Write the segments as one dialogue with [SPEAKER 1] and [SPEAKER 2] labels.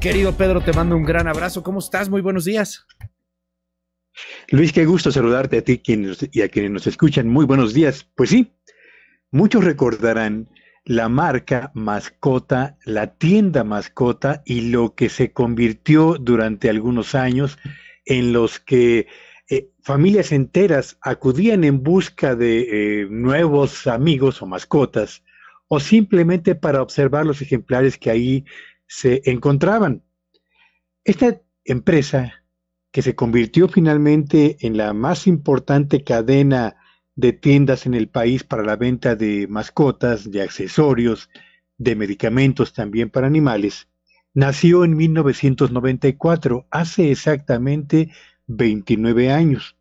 [SPEAKER 1] Querido Pedro, te mando un gran abrazo. ¿Cómo estás? Muy buenos días.
[SPEAKER 2] Luis, qué gusto saludarte a ti y a quienes nos escuchan. Muy buenos días. Pues sí, muchos recordarán la marca mascota, la tienda mascota y lo que se convirtió durante algunos años en los que eh, familias enteras acudían en busca de eh, nuevos amigos o mascotas o simplemente para observar los ejemplares que ahí se encontraban. Esta empresa, que se convirtió finalmente en la más importante cadena de tiendas en el país para la venta de mascotas, de accesorios, de medicamentos también para animales, nació en 1994, hace exactamente 29 años.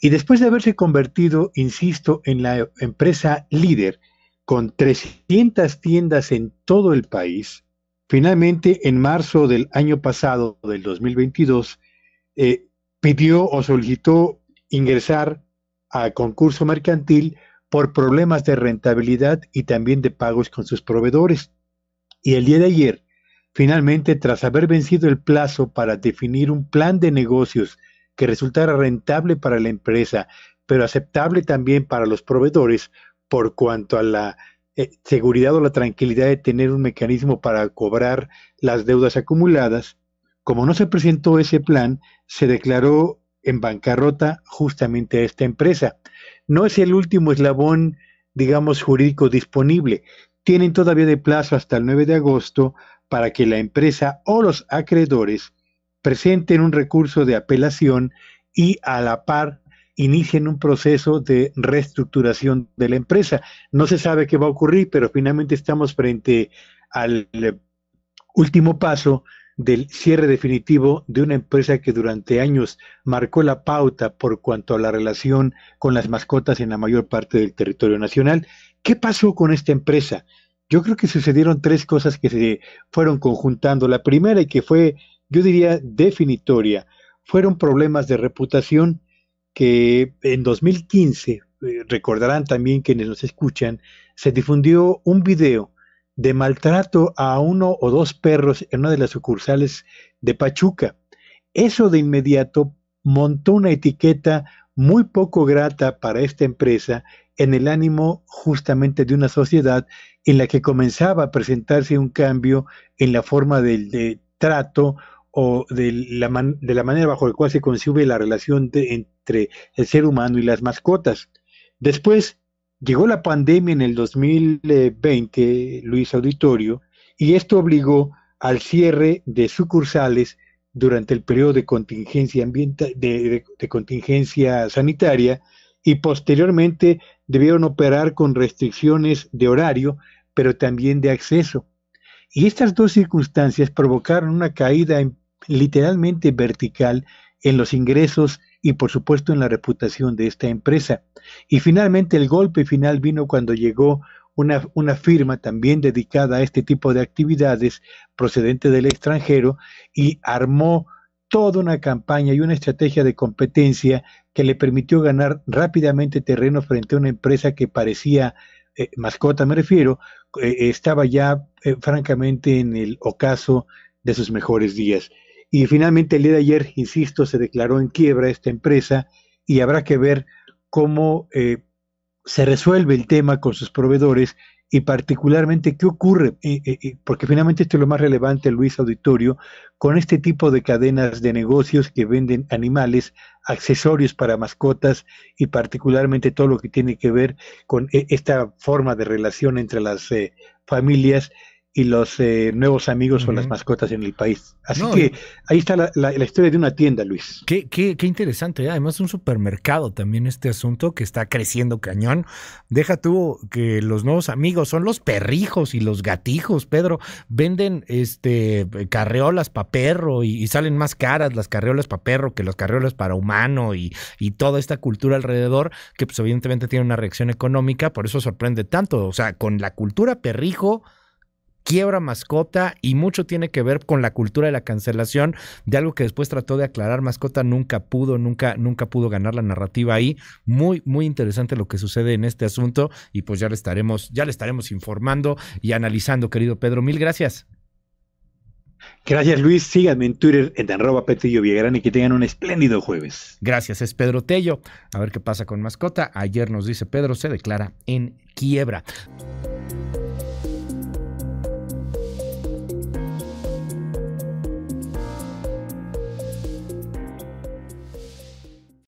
[SPEAKER 2] Y después de haberse convertido, insisto, en la empresa líder con 300 tiendas en todo el país, Finalmente, en marzo del año pasado, del 2022, eh, pidió o solicitó ingresar a concurso mercantil por problemas de rentabilidad y también de pagos con sus proveedores. Y el día de ayer, finalmente, tras haber vencido el plazo para definir un plan de negocios que resultara rentable para la empresa, pero aceptable también para los proveedores por cuanto a la eh, seguridad o la tranquilidad de tener un mecanismo para cobrar las deudas acumuladas, como no se presentó ese plan, se declaró en bancarrota justamente a esta empresa. No es el último eslabón, digamos, jurídico disponible. Tienen todavía de plazo hasta el 9 de agosto para que la empresa o los acreedores presenten un recurso de apelación y a la par inician un proceso de reestructuración de la empresa. No se sabe qué va a ocurrir, pero finalmente estamos frente al eh, último paso del cierre definitivo de una empresa que durante años marcó la pauta por cuanto a la relación con las mascotas en la mayor parte del territorio nacional. ¿Qué pasó con esta empresa? Yo creo que sucedieron tres cosas que se fueron conjuntando. La primera y que fue, yo diría, definitoria, fueron problemas de reputación que en 2015, eh, recordarán también quienes nos escuchan, se difundió un video de maltrato a uno o dos perros en una de las sucursales de Pachuca. Eso de inmediato montó una etiqueta muy poco grata para esta empresa en el ánimo justamente de una sociedad en la que comenzaba a presentarse un cambio en la forma del trato o de la, de la manera bajo la cual se concibe la relación entre entre el ser humano y las mascotas. Después llegó la pandemia en el 2020, Luis Auditorio, y esto obligó al cierre de sucursales durante el periodo de contingencia, ambiental, de contingencia sanitaria y posteriormente debieron operar con restricciones de horario, pero también de acceso. Y estas dos circunstancias provocaron una caída literalmente vertical en los ingresos y por supuesto en la reputación de esta empresa. Y finalmente el golpe final vino cuando llegó una, firma también dedicada a este tipo de actividades procedente del extranjero y armó toda una campaña y una estrategia de competencia que le permitió ganar rápidamente terreno frente a una empresa que parecía, eh, mascota me refiero, eh, estaba ya eh, francamente en el ocaso de sus mejores días. Y finalmente el día de ayer, insisto, se declaró en quiebra esta empresa y habrá que ver cómo eh, se resuelve el tema con sus proveedores y particularmente qué ocurre, eh, eh, porque finalmente esto es lo más relevante, Luis Auditorio, con este tipo de cadenas de negocios que venden animales, accesorios para mascotas y particularmente todo lo que tiene que ver con esta forma de relación entre las familias y los eh, nuevos amigos son las mascotas en el país. Así que ahí está la, historia de una tienda, Luis. Qué, qué, qué interesante. ¿eh? Además, un
[SPEAKER 1] supermercado también este asunto que está creciendo cañón. Deja tú que los nuevos amigos son los perrijos y los gatijos, Pedro. Venden este carreolas para perro y, salen más caras las carreolas para perro que las carreolas para humano y, y toda esta cultura alrededor que pues evidentemente tiene una reacción económica, por eso sorprende tanto. O sea, con la cultura perrijo quiebra mascota y mucho tiene que ver con la cultura de la cancelación, de algo que después trató de aclarar mascota, nunca pudo, nunca, nunca pudo ganar la narrativa ahí. Muy, muy interesante lo que sucede en este asunto y pues ya le estaremos, ya le estaremos informando y analizando, querido Pedro. Mil gracias.
[SPEAKER 2] Gracias Luis, síganme en Twitter en arroba Petillo y que tengan un espléndido jueves.
[SPEAKER 1] Gracias, es Pedro Tello. A ver qué pasa con Mascota. Ayer nos dice Pedro, se declara en quiebra.